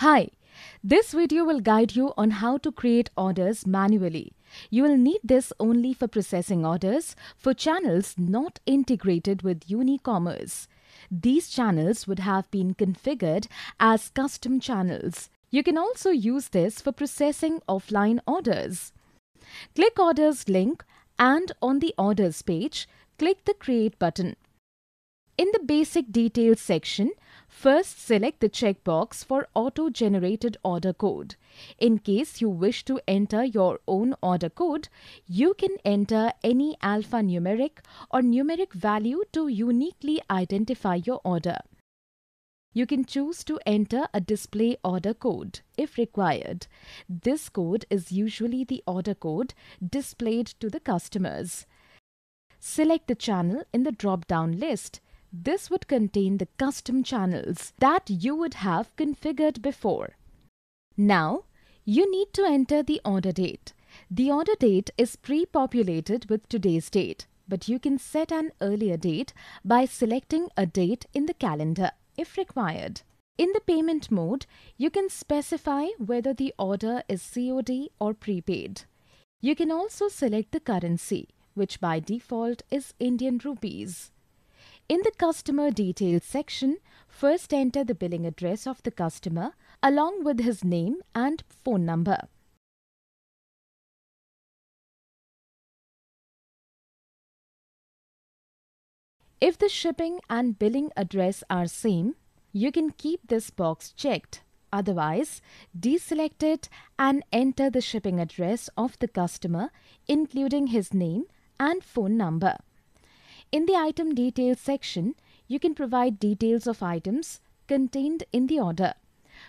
Hi, this video will guide you on how to create orders manually. You will need this only for processing orders for channels not integrated with Unicommerce. These channels would have been configured as custom channels. You can also use this for processing offline orders. Click Orders link and on the Orders page, click the Create button. In the Basic Details section, First, select the checkbox for auto-generated order code. In case you wish to enter your own order code, you can enter any alphanumeric or numeric value to uniquely identify your order. You can choose to enter a display order code if required. This code is usually the order code displayed to the customers. Select the channel in the drop-down list this would contain the custom channels that you would have configured before. Now, you need to enter the order date. The order date is pre-populated with today's date, but you can set an earlier date by selecting a date in the calendar if required. In the payment mode, you can specify whether the order is COD or prepaid. You can also select the currency, which by default is Indian rupees. In the Customer Details section, first enter the billing address of the customer along with his name and phone number. If the shipping and billing address are same, you can keep this box checked. Otherwise, deselect it and enter the shipping address of the customer including his name and phone number. In the Item Details section, you can provide details of items contained in the order.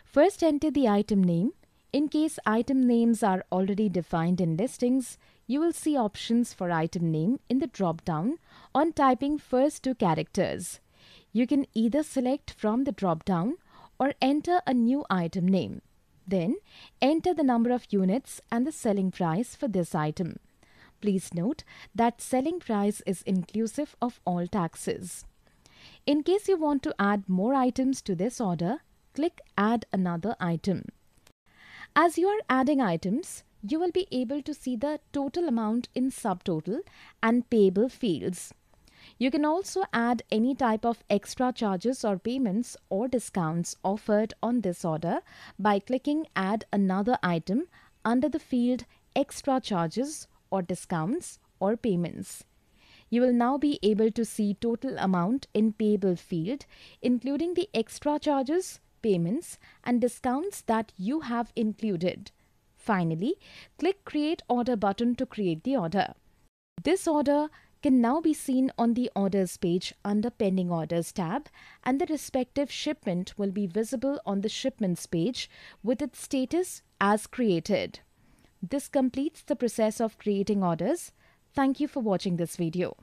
First enter the item name. In case item names are already defined in listings, you will see options for item name in the drop-down on typing first two characters. You can either select from the drop-down or enter a new item name. Then enter the number of units and the selling price for this item. Please note that selling price is inclusive of all taxes. In case you want to add more items to this order, click Add another item. As you are adding items, you will be able to see the total amount in subtotal and payable fields. You can also add any type of extra charges or payments or discounts offered on this order by clicking add another item under the field extra charges or discounts or payments. You will now be able to see total amount in payable field including the extra charges, payments and discounts that you have included. Finally, click create order button to create the order. This order can now be seen on the orders page under pending orders tab and the respective shipment will be visible on the shipments page with its status as created. This completes the process of creating orders. Thank you for watching this video.